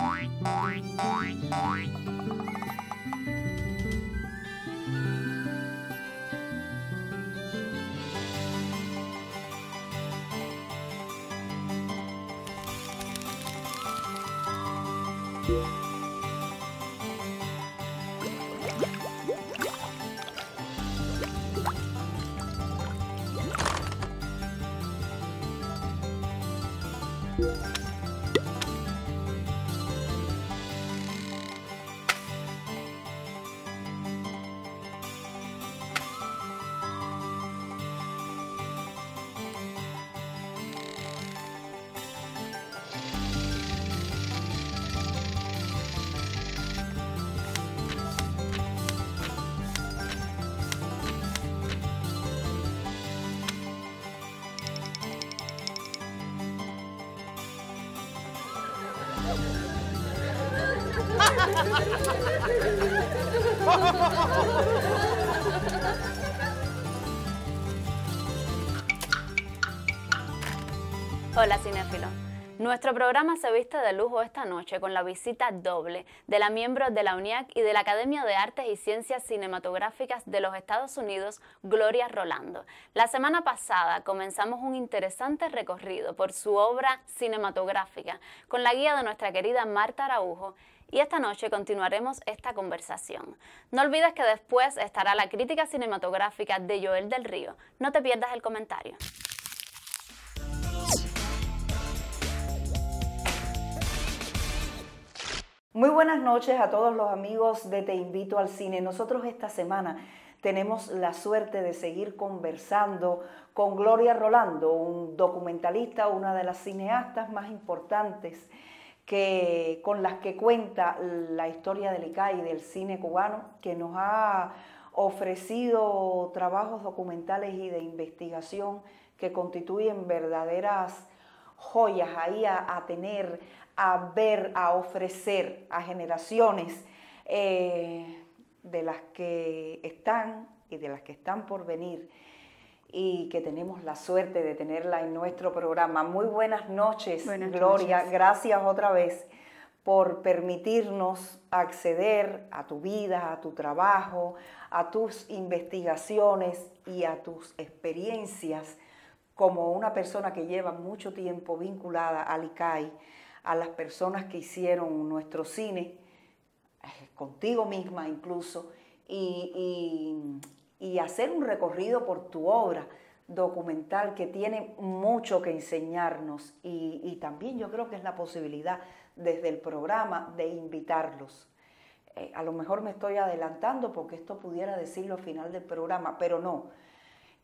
boing, boing, boing, boing. Hola cinéfilo. Nuestro programa se viste de lujo esta noche con la visita doble de la miembro de la UNIAC y de la Academia de Artes y Ciencias Cinematográficas de los Estados Unidos, Gloria Rolando. La semana pasada comenzamos un interesante recorrido por su obra cinematográfica con la guía de nuestra querida Marta Araujo y esta noche continuaremos esta conversación. No olvides que después estará la crítica cinematográfica de Joel del Río. No te pierdas el comentario. Muy buenas noches a todos los amigos de Te Invito al Cine. Nosotros esta semana tenemos la suerte de seguir conversando con Gloria Rolando, un documentalista, una de las cineastas más importantes que, con las que cuenta la historia del ICAI y del cine cubano, que nos ha ofrecido trabajos documentales y de investigación que constituyen verdaderas joyas ahí a, tener, a ver, a ofrecer a generaciones eh, de las que están y de las que están por venir y que tenemos la suerte de tenerla en nuestro programa. Muy buenas noches, Gloria. Gracias otra vez por permitirnos acceder a tu vida, a tu trabajo, a tus investigaciones y a tus experiencias como una persona que lleva mucho tiempo vinculada a ICAI, a las personas que hicieron nuestro cine, eh, contigo misma incluso, y y hacer un recorrido por tu obra documental que tiene mucho que enseñarnos y, también yo creo que es la posibilidad desde el programa de invitarlos. Eh, a lo mejor me estoy adelantando porque esto pudiera decirlo al final del programa, pero no.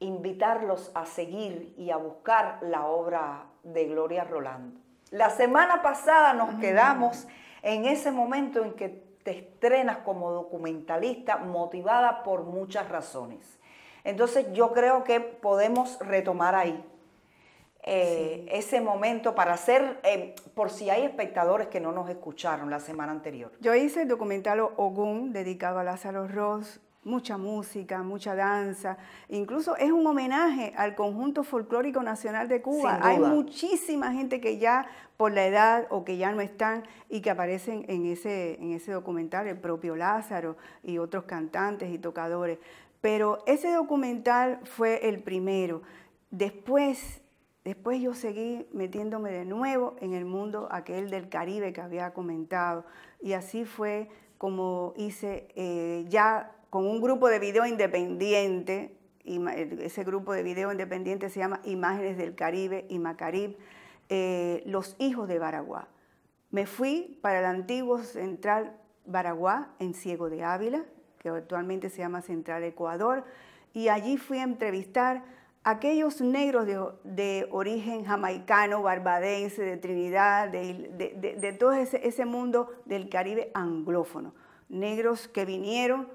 Invitarlos a seguir y a buscar la obra de Gloria Rolando. La semana pasada nos quedamos en ese momento en que te estrenas como documentalista motivada por muchas razones. Entonces yo creo que podemos retomar ahí eh, ese momento para hacer, eh, por si hay espectadores que no nos escucharon la semana anterior. Yo hice el documental Ogun dedicado a Lázaro Ross, mucha música, mucha danza. Incluso es un homenaje al conjunto folclórico nacional de Cuba. Hay muchísima gente que ya por la edad o que ya no están y que aparecen en ese, en ese documental, el propio Lázaro y otros cantantes y tocadores. Pero ese documental fue el primero. Después Después yo seguí metiéndome de nuevo en el mundo aquel del Caribe que había comentado y así fue como hice eh, ya con un grupo de video independiente, ese grupo de video independiente se llama Imágenes del Caribe y Macarib, eh, Los Hijos de Baraguá. Me fui para el antiguo Central Baraguá, en Ciego de Ávila, que actualmente se llama Central Ecuador, y allí fui a entrevistar a aquellos negros de, origen jamaicano, barbadense, de Trinidad, de, todo ese, ese mundo del Caribe anglófono negros que vinieron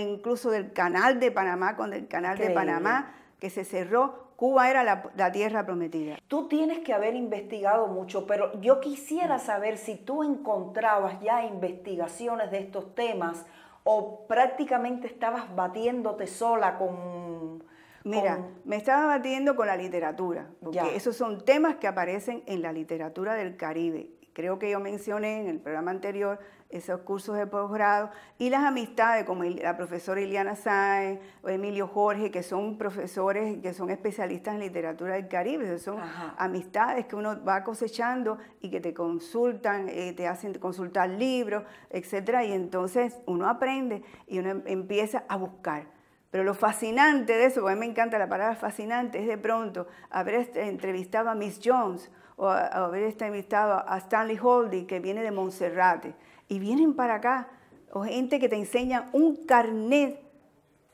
incluso del Canal de Panamá, con el Canal de Panamá que se cerró, Cuba era la, tierra prometida. Tú tienes que haber investigado mucho, pero yo quisiera saber si tú encontrabas ya investigaciones de estos temas o prácticamente estabas batiéndote sola con... Mira, me estaba batiendo con la literatura, porque esos son temas que aparecen en la literatura del Caribe creo que yo mencioné en el programa anterior, esos cursos de posgrado y las amistades como la profesora Iliana Sáenz o Emilio Jorge, que son profesores que son especialistas en literatura del Caribe, son amistades que uno va cosechando y que te consultan, eh, te hacen consultar libros, etc. y entonces uno aprende y uno em, empieza a buscar. Pero lo fascinante de eso, porque a mí me encanta la palabra fascinante, es de pronto haber entrevistado a Miss Jones, o haber este invitado a Stanley Holding, que viene de Monserrate, y vienen para acá, o gente que te enseña un carnet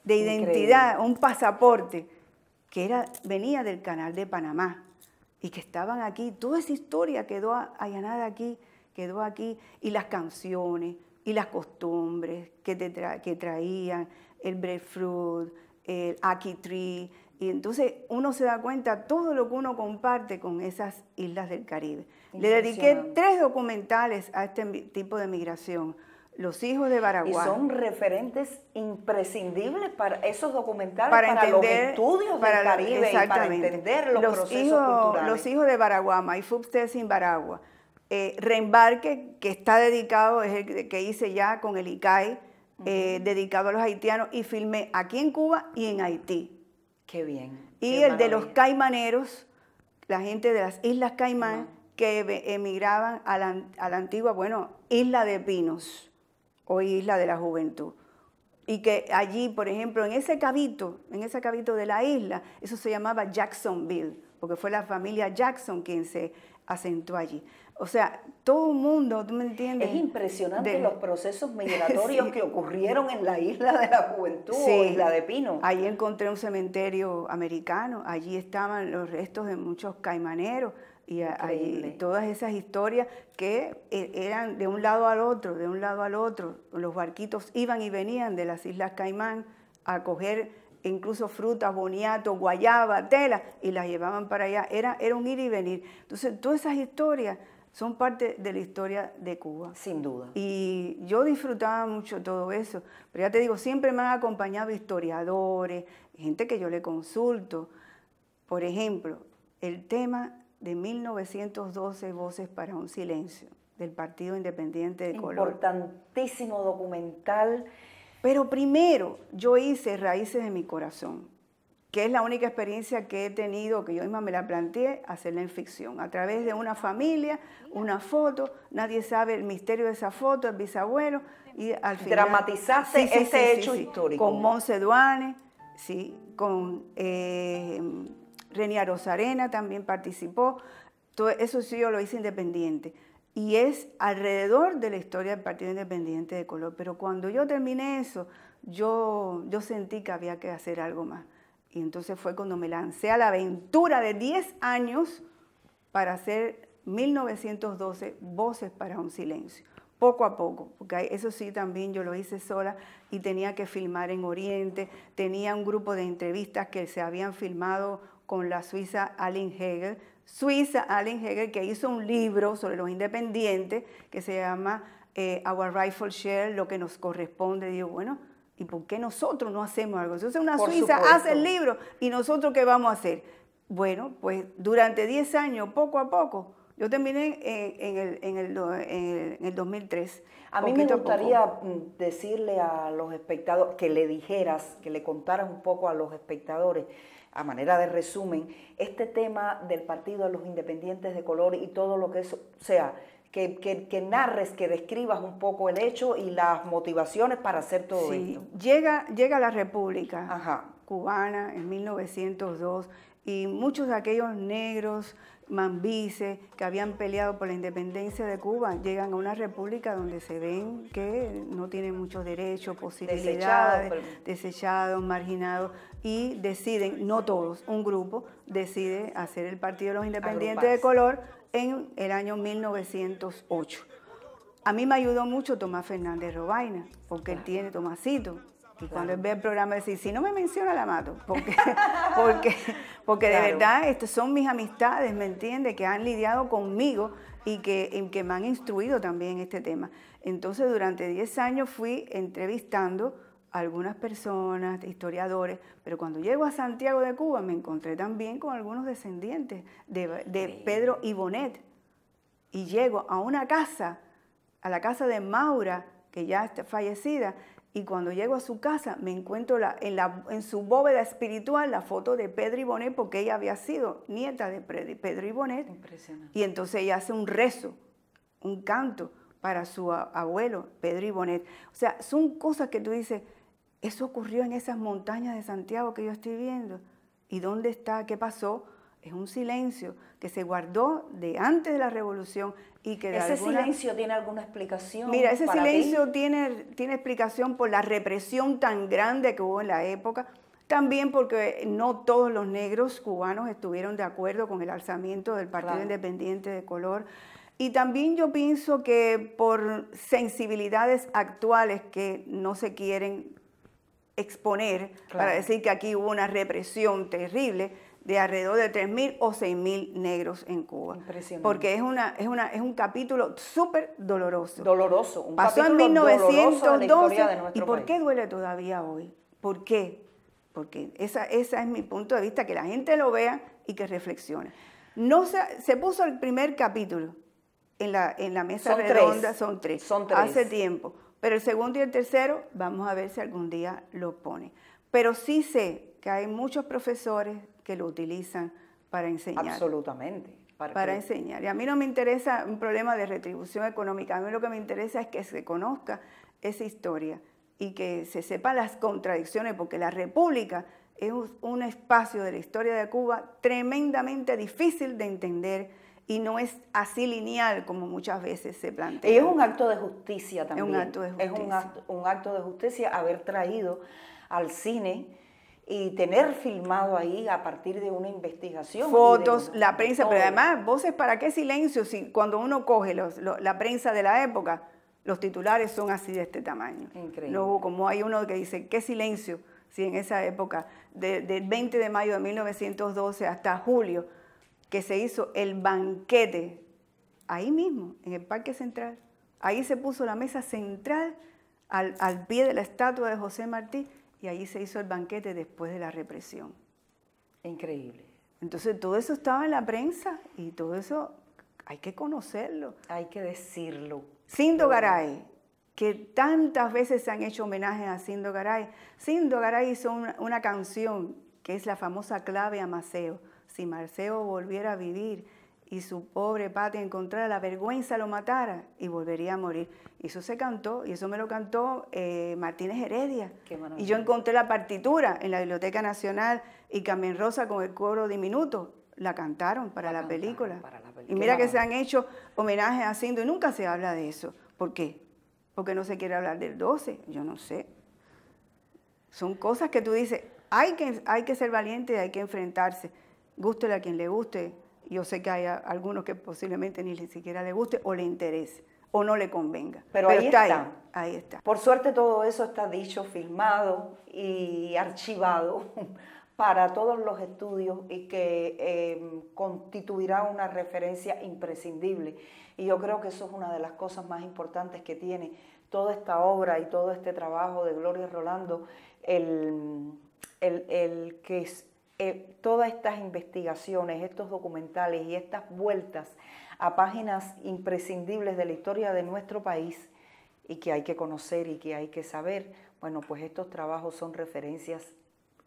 de identidad, un pasaporte, que era, venía del canal de Panamá, y que estaban aquí. Toda esa historia quedó allanada aquí, quedó aquí, y las canciones, y las costumbres que, que traían, el breadfruit, el aquí tree, y entonces uno se da cuenta todo lo que uno comparte con esas islas del Caribe. Le dediqué tres documentales a este tipo de migración. Los hijos de Baraguá. Y son referentes imprescindibles para esos documentales, para, los estudios para del Caribe Y para entender los, procesos culturales. Los hijos de Baraguá, My fue sin Baragua. Eh, reembarque, que está dedicado, es el que hice ya con el ICAI, eh, dedicado a los haitianos, y filmé aquí en Cuba y en Haití bien. Y el de los caimaneros, la gente de las Islas Caimán, que emigraban a la, antigua, bueno, Isla de Pinos, o Isla de la Juventud. Y que allí, por ejemplo, en ese cabito, en ese cabito de la isla, eso se llamaba Jacksonville, porque fue la familia Jackson quien se asentó allí. O sea, todo el mundo, ¿tú me entiendes? Es impresionante los procesos migratorios que ocurrieron en la isla de la juventud, o isla de Pino. ahí encontré un cementerio americano, allí estaban los restos de muchos caimaneros y todas esas historias que eh, eran de un lado al otro, de un lado al otro. Los barquitos iban y venían de las Islas Caimán a coger incluso frutas, boniato, guayaba, tela, y las llevaban para allá. Era, era un ir y venir. Entonces, todas esas historias son parte de la historia de Cuba. Sin duda. Y yo disfrutaba mucho todo eso, pero ya te digo, siempre me han acompañado historiadores, gente que yo le consulto. Por ejemplo, el tema de 1912 Voces para un Silencio del Partido Independiente de Colombia. Importantísimo documental. Pero primero yo hice Raíces de mi Corazón, que es la única experiencia que he tenido, que yo misma me la planteé, hacerla en ficción, a través de una familia, una foto, nadie sabe el misterio de esa foto, el bisabuelo, y al final... Dramatizaste ese hecho histórico. Con Monse Duane, sí, con eh, Renia Rosarena también participó, todo eso sí yo lo hice independiente, y es alrededor de la historia del Partido Independiente de Color, pero cuando yo terminé eso, yo, yo sentí que había que hacer algo más. Y entonces fue cuando me lancé a la aventura de 10 años para hacer 1912 Voces para un Silencio, poco a poco, porque eso sí también yo lo hice sola y tenía que filmar en Oriente, tenía un grupo de entrevistas que se habían filmado con la suiza Allen Hegel, suiza Allen Hegel que hizo un libro sobre los independientes que se llama eh, Our Rifle Share, lo que nos corresponde. digo, bueno, ¿Y por qué nosotros no hacemos algo? Entonces una Suiza hace el libro y nosotros qué vamos a hacer. Bueno, pues durante 10 años, poco a poco, yo terminé en, el, en, el, 2003. A mí me gustaría mm, decirle a los espectadores, que le dijeras, que le contaras un poco a los espectadores, a manera de resumen, este tema del Partido de los Independientes de Color y todo lo que eso sea que, narres, que describas un poco el hecho y las motivaciones para hacer todo esto. Llega, llega la República Cubana en 1902 y muchos de aquellos negros, mambises, que habían peleado por la independencia de Cuba, llegan a una república donde se ven que no tienen muchos derechos, posibilidades, desechados marginados y deciden, no todos, un grupo decide hacer el Partido de los Independientes de Color en el año 1908. A mí me ayudó mucho Tomás Fernández Robaina, porque él tiene Tomasito, y cuando él ve el programa dice, si no me menciona la mato, porque, porque, porque de verdad estos son mis amistades, ¿me entiendes? Que han lidiado conmigo y que, y que me han instruido también en este tema. Entonces durante 10 años fui entrevistando algunas personas, historiadores, pero cuando llego a Santiago de Cuba me encontré también con algunos descendientes de, Pedro y Bonet y llego a una casa, a la casa de Maura, que ya está fallecida, y cuando llego a su casa me encuentro la, en, la, en, su bóveda espiritual la foto de Pedro y Bonet, porque ella había sido nieta de Pedro y Bonet. Impresionante. Y entonces ella hace un rezo, un canto para su abuelo, Pedro y Bonet. O sea, son cosas que tú dices, eso ocurrió en esas montañas de Santiago que yo estoy viendo. ¿Y dónde está? ¿Qué pasó? Es un silencio que se guardó de antes de la revolución y que ¿Ese silencio tiene alguna explicación? Mira, ese silencio tiene, tiene explicación por la represión tan grande que hubo en la época, también porque no todos los negros cubanos estuvieron de acuerdo con el alzamiento del Partido Independiente de Color. Y también yo pienso que por sensibilidades actuales que no se quieren exponer para decir que aquí hubo una represión terrible de alrededor de 3.000 o 6.000 negros en Cuba. Porque es, una, es, una, es un capítulo súper doloroso. Doloroso. Un Pasó en 1912. ¿Y por qué duele todavía hoy? ¿Por qué? Porque esa, esa es mi punto de vista, que la gente lo vea y que reflexione. No se, se puso el primer capítulo en la, en la mesa son redonda, son tres, son tres, hace tiempo. Pero el segundo y el tercero, vamos a ver si algún día lo pone. Pero sí sé que hay muchos profesores que lo utilizan para enseñar. Absolutamente. Para, enseñar. Y a mí no me interesa un problema de retribución económica, a mí lo que me interesa es que se conozca esa historia y que se sepan las contradicciones, porque la República es un espacio de la historia de Cuba tremendamente difícil de entender y no es así lineal como muchas veces se plantea. Y es un acto de justicia también. Es un acto de justicia. Es un acto, de justicia haber traído al cine y tener filmado ahí a partir de una investigación. Fotos, la prensa, pero además, voces, ¿para qué silencio? Si cuando uno coge los, la prensa de la época, los titulares son así de este tamaño. Increíble. Luego, como hay uno que dice, ¿qué silencio? Si en esa época, del 20 de mayo de 1912 hasta julio, que se hizo el banquete, ahí mismo, en el Parque Central. Ahí se puso la mesa central al, pie de la estatua de José Martí y ahí se hizo el banquete después de la represión. Increíble. Entonces todo eso estaba en la prensa y todo eso hay que conocerlo. Hay que decirlo. Sindo Garay, que tantas veces se han hecho homenajes a Sindo Garay. Sindo Garay hizo una, una canción que es la famosa clave a Maceo si Marceo volviera a vivir y su pobre patria encontrara la vergüenza, lo matara y volvería a morir. Y eso se cantó, y eso me lo cantó eh, Martínez Heredia. Y yo encontré la partitura en la Biblioteca Nacional y Carmen Rosa con el coro diminuto. La cantaron para la, película. y mira que se han hecho homenajes haciendo y nunca se habla de eso. ¿Por qué? Porque no se quiere hablar del 12, yo no sé. Son cosas que tú dices, hay que, hay que ser valiente y hay que enfrentarse. Gústele a quien le guste. Yo sé que hay algunos que posiblemente ni siquiera le guste o le interese o no le convenga. Pero, ahí está. Ahí, está. Por suerte todo eso está dicho, filmado y archivado para todos los estudios y que em, constituirá una referencia imprescindible. Y yo creo que eso es una de las cosas más importantes que tiene toda esta obra y todo este trabajo de Gloria Rolando, el, el que es eh, todas estas investigaciones, estos documentales y estas vueltas a páginas imprescindibles de la historia de nuestro país y que hay que conocer y que hay que saber, bueno, pues estos trabajos son referencias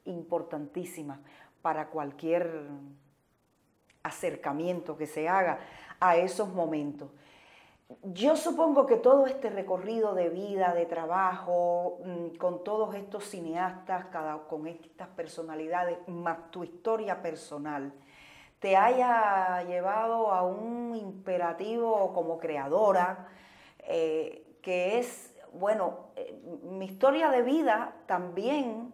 importantísimas para cualquier acercamiento que se haga a esos momentos. Yo supongo que todo este recorrido de vida, de trabajo, mm, con todos estos cineastas, con estas personalidades, más tu historia personal, te haya llevado a un imperativo como creadora, eh, que es, bueno, eh, mi historia de vida también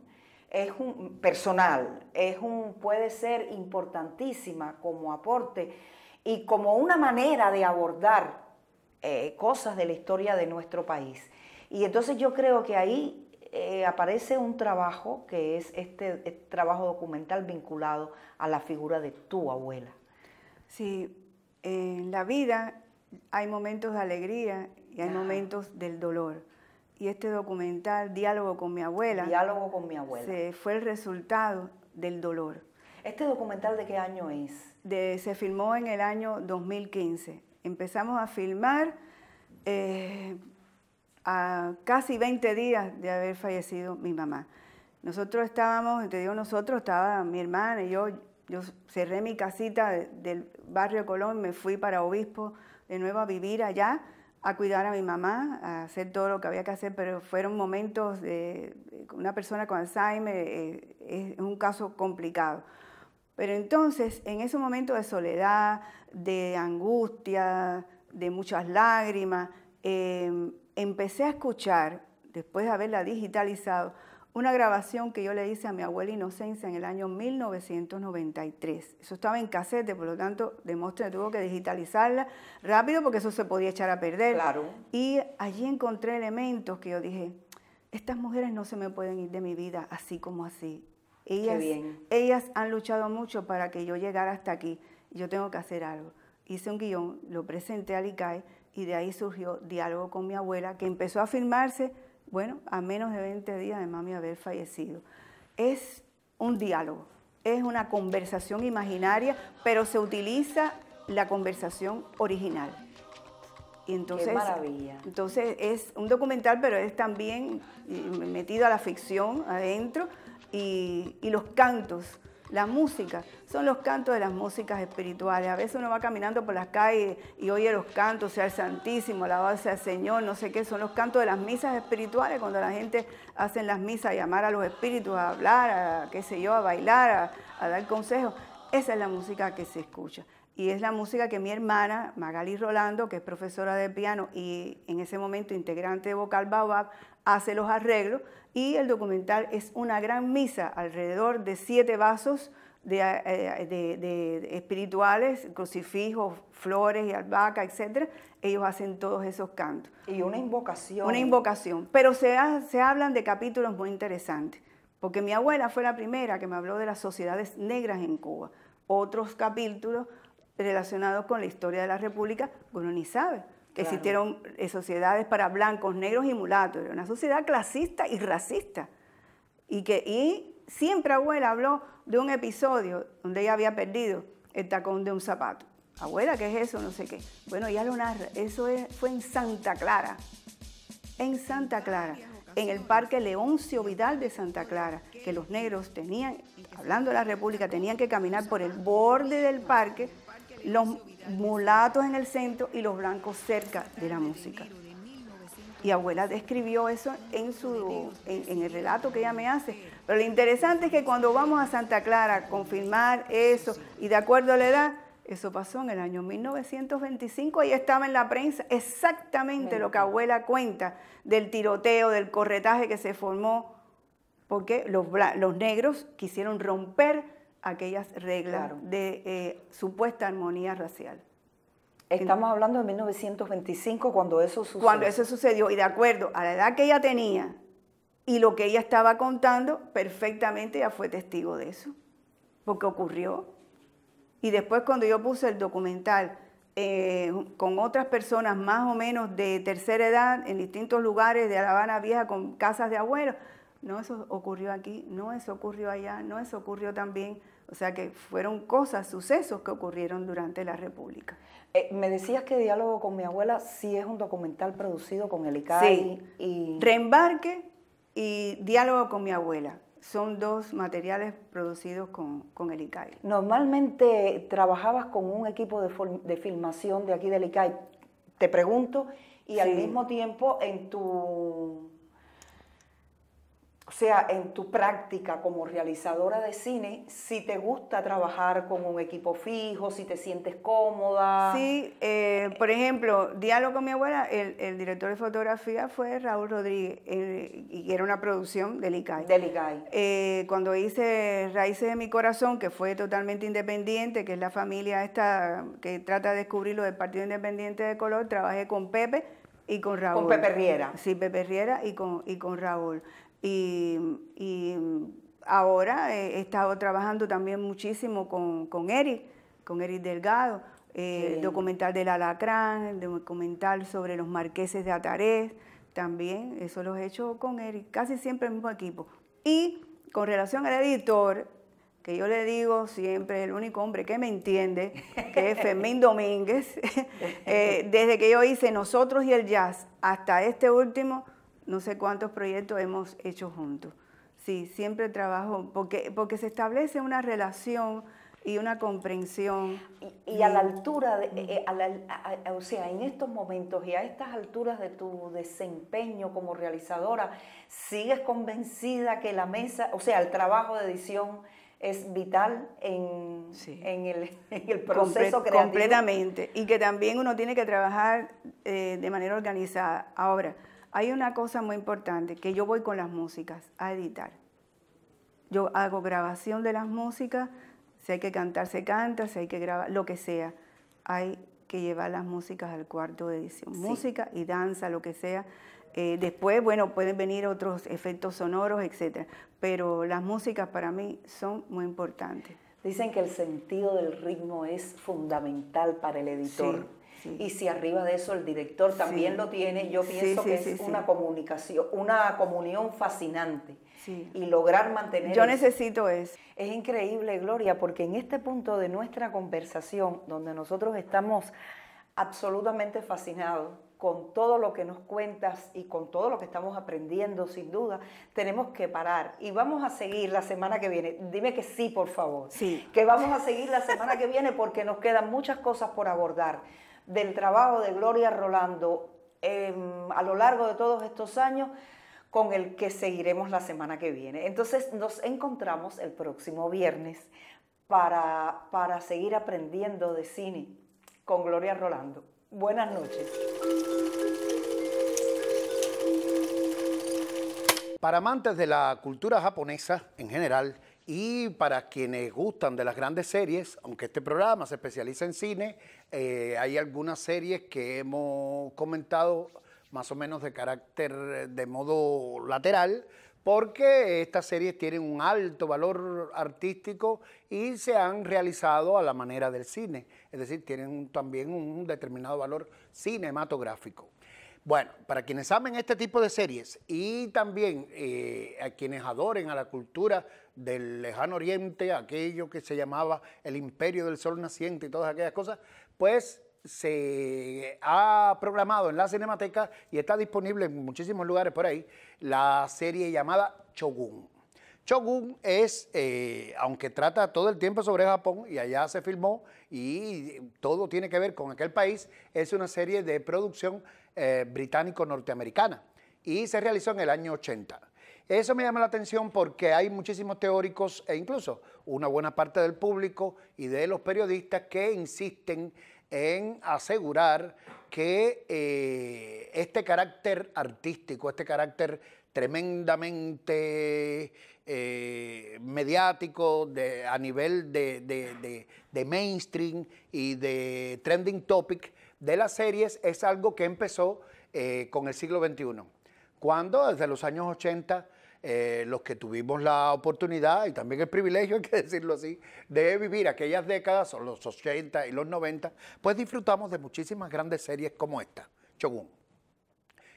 es personal, es un, puede ser importantísima como aporte y como una manera de abordar eh, cosas de la historia de nuestro país. Y entonces yo creo que ahí eh, aparece un trabajo que es este, este, trabajo documental vinculado a la figura de tu abuela. Sí, en la vida hay momentos de alegría y hay momentos del dolor. Y este documental, Diálogo con mi abuela. Diálogo con mi abuela. fue el resultado del dolor. ¿Este documental de qué año es? De, se filmó en el año 2015. Empezamos a filmar eh, a casi 20 días de haber fallecido mi mamá. Nosotros estábamos, te digo nosotros, estaba mi hermana y yo, yo cerré mi casita del barrio Colón, me fui para Obispo de nuevo a vivir allá, a cuidar a mi mamá, a hacer todo lo que había que hacer, pero fueron momentos de una persona con Alzheimer, eh, es un caso complicado. Pero entonces, en ese momento de soledad, de angustia, de muchas lágrimas, em, empecé a escuchar, después de haberla digitalizado, una grabación que yo le hice a mi abuela Inocencia en el año 1993. Eso estaba en casete, por lo tanto, que tuvo que digitalizarla rápido porque eso se podía echar a perder. Y allí encontré elementos que yo dije, estas mujeres no se me pueden ir de mi vida así como así. Ellas, ellas han luchado mucho para que yo llegara hasta aquí. Yo tengo que hacer algo. Hice un guión, lo presenté al ICAE y de ahí surgió Diálogo con mi abuela, que empezó a filmarse, bueno, a menos de 20 días de mami haber fallecido. Es un diálogo, es una conversación imaginaria, pero se utiliza la conversación original. Y entonces, Qué maravilla. Entonces es un documental, pero es también eh, metido a la ficción adentro y, los cantos, la música, son los cantos de las músicas espirituales. A veces uno va caminando por las calles y oye los cantos, sea el Santísimo, la sea el Señor, no sé qué, son los cantos de las misas espirituales, cuando la gente hace las misas, a llamar a los espíritus, a hablar, a qué sé yo, a bailar, a, dar consejos. Esa es la música que se escucha. Y es la música que mi hermana, Magali Rolando, que es profesora de piano y en ese momento integrante de Vocal Baobab, hace los arreglos y el documental es una gran misa alrededor de siete vasos de, eh, eh, espirituales, crucifijos, flores y albahaca, etc. Ellos hacen todos esos cantos. Y una invocación. Una invocación. Pero se, se hablan de capítulos muy interesantes, porque mi abuela fue la primera que me habló de las sociedades negras en Cuba. Otros capítulos relacionados con la historia de la República, uno ni sabe Existieron eh, sociedades para blancos, negros y mulatos. Era una sociedad clasista y racista. Y, que, y siempre abuela habló de un episodio donde ella había perdido el tacón de un zapato. Abuela, ¿qué es eso? No sé qué. Bueno, ella lo narra. Eso es, fue en Santa Clara. En Santa Clara en el Parque Leoncio Vidal de Santa Clara, que los negros tenían, hablando de la República, tenían que caminar por el borde del parque los mulatos en el centro y los blancos cerca de la música. Y abuela describió eso en, su, en, el relato que ella me hace. Pero lo interesante es que cuando vamos a Santa Clara a confirmar eso, y de acuerdo a la edad, eso pasó en el año 1925, y estaba en la prensa exactamente lo que abuela cuenta del tiroteo, del corretaje que se formó, porque los, los negros quisieron romper aquellas reglas de eh, supuesta armonía racial. Estamos hablando de 1925 cuando eso sucedió. Cuando eso sucedió y de acuerdo a la edad que ella tenía y lo que ella estaba contando, perfectamente ella fue testigo de eso, porque ocurrió. Y después cuando yo puse el documental eh, con otras personas más o menos de tercera edad en distintos lugares de La Habana Vieja con casas de abuelos, no eso ocurrió aquí, no eso ocurrió allá, no eso ocurrió también. O sea que fueron cosas, sucesos que ocurrieron durante la República. Eh, me decías que Diálogo con mi abuela sí es un documental producido con el ICAI. Sí. Reembarque y Diálogo con mi abuela. Son dos materiales producidos con, con el ICAI. Normalmente trabajabas con un equipo de, filmación de aquí del ICAI, te pregunto, y al mismo tiempo en tu o sea, en tu práctica como realizadora de cine, si te gusta trabajar con un equipo fijo, si te sientes cómoda. Sí, eh, por ejemplo, Diálogo con mi abuela, el, director de fotografía fue Raúl Rodríguez, eh, y era una producción del ICAI. Eh, cuando hice Raíces de mi corazón, que fue totalmente independiente, que es la familia esta que trata de descubrir lo del Partido Independiente de Color, trabajé con Pepe, y con Raúl. Con Pepe Riera. Sí, Pepe Riera y con, y con Raúl. Y, ahora eh, he estado trabajando también muchísimo con, con Eric, con Eric Delgado, eh, el documental del Alacrán, documental sobre los marqueses de Atarés, también, eso lo he hecho con Eric, casi siempre el mismo equipo. Y con relación al editor, que yo le digo siempre, el único hombre que me entiende, que es Fermín Domínguez, eh, desde que yo hice Nosotros y el Jazz hasta este último, no sé cuántos proyectos hemos hecho juntos. Sí, siempre trabajo, porque, porque se establece una relación y una comprensión. Y, a la altura, de, eh, eh, o sea, en estos momentos y a estas alturas de tu desempeño como realizadora, ¿sigues convencida que la mesa, o sea, el trabajo de edición es vital en, el, proceso creativo? Completamente. Y que también uno tiene que trabajar eh, de manera organizada. Ahora, hay una cosa muy importante, que yo voy con las músicas a editar. Yo hago grabación de las músicas, si hay que cantar, se canta, si hay que grabar, lo que sea. Hay que llevar las músicas al cuarto de edición. Música y danza, lo que sea. Eh, después, bueno, pueden venir otros efectos sonoros, etc. Pero las músicas para mí son muy importantes. Dicen que el sentido del ritmo es fundamental para el editor. Y si arriba de eso el director también lo tiene, yo pienso que es una comunicación, una comunión fascinante. Y lograr mantener. Yo necesito eso. Es increíble, Gloria, porque en este punto de nuestra conversación, donde nosotros estamos absolutamente fascinados con todo lo que nos cuentas y con todo lo que estamos aprendiendo, sin duda, tenemos que parar. Y vamos a seguir la semana que viene. Dime que sí, por favor. Sí. Que vamos a seguir la semana que viene porque nos quedan muchas cosas por abordar del trabajo de Gloria Rolando em, a lo largo de todos estos años con el que seguiremos la semana que viene. Entonces nos encontramos el próximo viernes para, para seguir aprendiendo de cine con Gloria Rolando. Buenas noches. Para amantes de la cultura japonesa en general, y para quienes gustan de las grandes series, aunque este programa se especializa en cine, eh, hay algunas series que hemos comentado más o menos de carácter eh, de modo lateral, porque estas series tienen un alto valor artístico y se han realizado a la manera del cine, es decir, tienen también un determinado valor cinematográfico. Bueno, para quienes amen este tipo de series y también eh, a quienes adoren a la cultura del lejano oriente, aquello que se llamaba el imperio del sol naciente y todas aquellas cosas, pues se ha programado en la Cinemateca y está disponible en muchísimos lugares por ahí la serie llamada Chogun. Shogun es, eh, aunque trata todo el tiempo sobre Japón y allá se filmó y todo tiene que ver con aquel país, es una serie de producción eh, británico-norteamericana y se realizó en el año 80. Eso me llama la atención porque hay muchísimos teóricos e incluso una buena parte del público y de los periodistas que insisten en asegurar que eh, este carácter artístico, este carácter tremendamente eh, mediático a nivel de, mainstream y de trending topic de las series es algo que empezó eh, con el siglo XXI, cuando desde los años 80 eh, los que tuvimos la oportunidad y también el privilegio, hay que decirlo así, de vivir aquellas décadas, los 80 y los 90, pues disfrutamos de muchísimas grandes series como esta, Shogun,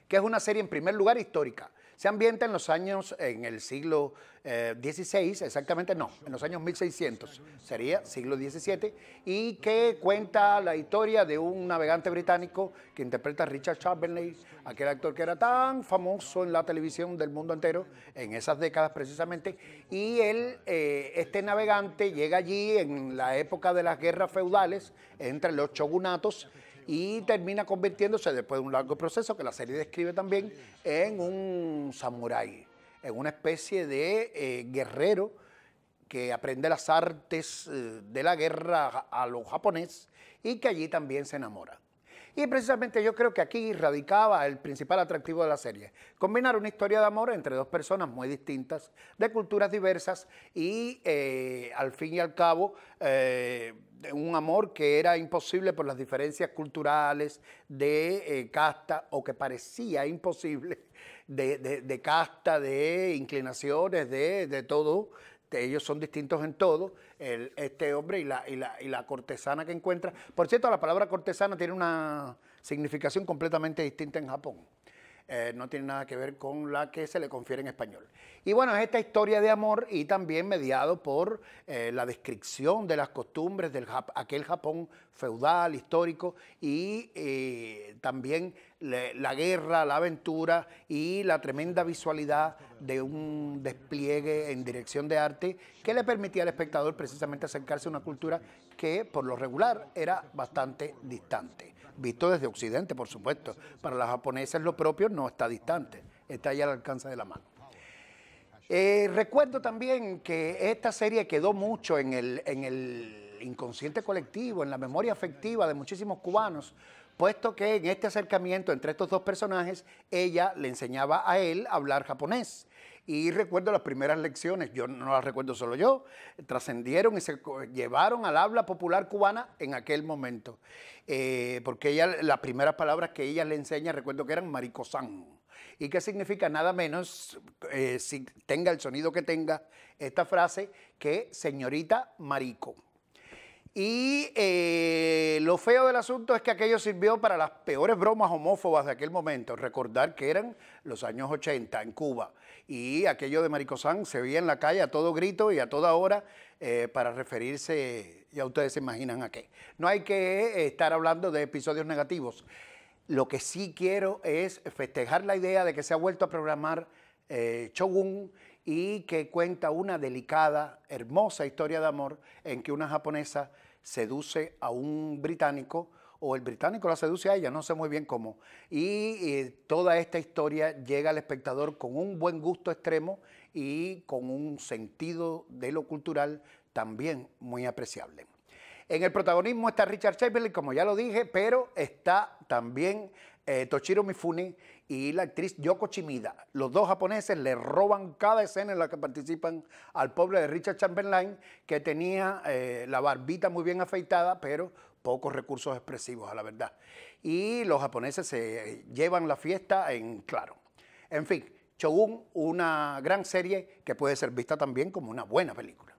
que es una serie en primer lugar histórica. Se ambienta en los años, en el siglo XVI, eh, exactamente no, en los años 1600, sería siglo XVII, y que cuenta la historia de un navegante británico que interpreta a Richard Chamberlain, aquel actor que era tan famoso en la televisión del mundo entero, en esas décadas precisamente, y él, eh, este navegante, llega allí en la época de las guerras feudales entre los shogunatos y termina convirtiéndose, después de un largo proceso que la serie describe también, en un samurái, en una especie de eh, guerrero que aprende las artes eh, de la guerra a, los japoneses y que allí también se enamora. Y precisamente yo creo que aquí radicaba el principal atractivo de la serie. Combinar una historia de amor entre dos personas muy distintas, de culturas diversas y eh, al fin y al cabo un amor que era imposible por las diferencias culturales de eh, casta o que parecía imposible de, casta, de inclinaciones, de, de todo. Ellos son distintos en todo, este hombre y la cortesana que encuentra. Por cierto, la palabra cortesana tiene una significación completamente distinta en Japón. Eh, no tiene nada que ver con la que se le confiere en español. Y bueno, es esta historia de amor y también mediado por eh, la descripción de las costumbres del aquel Japón feudal, histórico, y eh, también la guerra, la aventura y la tremenda visualidad de un despliegue en dirección de arte que le permitía al espectador precisamente acercarse a una cultura que por lo regular era bastante distante visto desde Occidente, por supuesto. Para los japoneses lo propio no está distante, está ahí al alcance de la mano. Eh, recuerdo también que esta serie quedó mucho en el, en el inconsciente colectivo, en la memoria afectiva de muchísimos cubanos, puesto que en este acercamiento entre estos dos personajes, ella le enseñaba a él hablar japonés. Y recuerdo las primeras lecciones, yo no las recuerdo solo yo, trascendieron y se llevaron al habla popular cubana en aquel momento. Eh, porque ella, las primeras palabras que ella le enseña, recuerdo que eran san ¿Y qué significa nada menos, eh, si tenga el sonido que tenga esta frase, que señorita marico? Y eh, lo feo del asunto es que aquello sirvió para las peores bromas homófobas de aquel momento. Recordar que eran los años 80 en Cuba. Y aquello de Maricosán se veía en la calle a todo grito y a toda hora eh, para referirse, ya ustedes se imaginan a qué. No hay que estar hablando de episodios negativos. Lo que sí quiero es festejar la idea de que se ha vuelto a programar Chogun eh, y que cuenta una delicada, hermosa historia de amor en que una japonesa seduce a un británico o el británico la seduce a ella, no sé muy bien cómo. Y eh, toda esta historia llega al espectador con un buen gusto extremo y con un sentido de lo cultural también muy apreciable. En el protagonismo está Richard Chamberlain, como ya lo dije, pero está también eh, Toshiro Mifune y la actriz Yoko Chimida. Los dos japoneses le roban cada escena en la que participan al pobre de Richard Chamberlain, que tenía eh, la barbita muy bien afeitada, pero pocos recursos expresivos, a la verdad. Y los japoneses se llevan la fiesta en claro. En fin, Shogun, una gran serie que puede ser vista también como una buena película.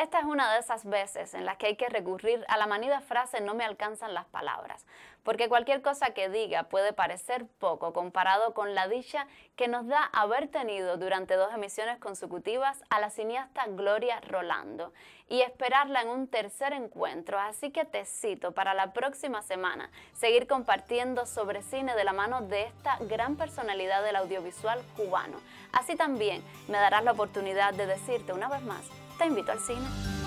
Esta es una de esas veces en las que hay que recurrir a la manida frase no me alcanzan las palabras, porque cualquier cosa que diga puede parecer poco comparado con la dicha que nos da haber tenido durante dos emisiones consecutivas a la cineasta Gloria Rolando y esperarla en un tercer encuentro, así que te cito para la próxima semana seguir compartiendo sobre cine de la mano de esta gran personalidad del audiovisual cubano. Así también me darás la oportunidad de decirte una vez más te invito al cine.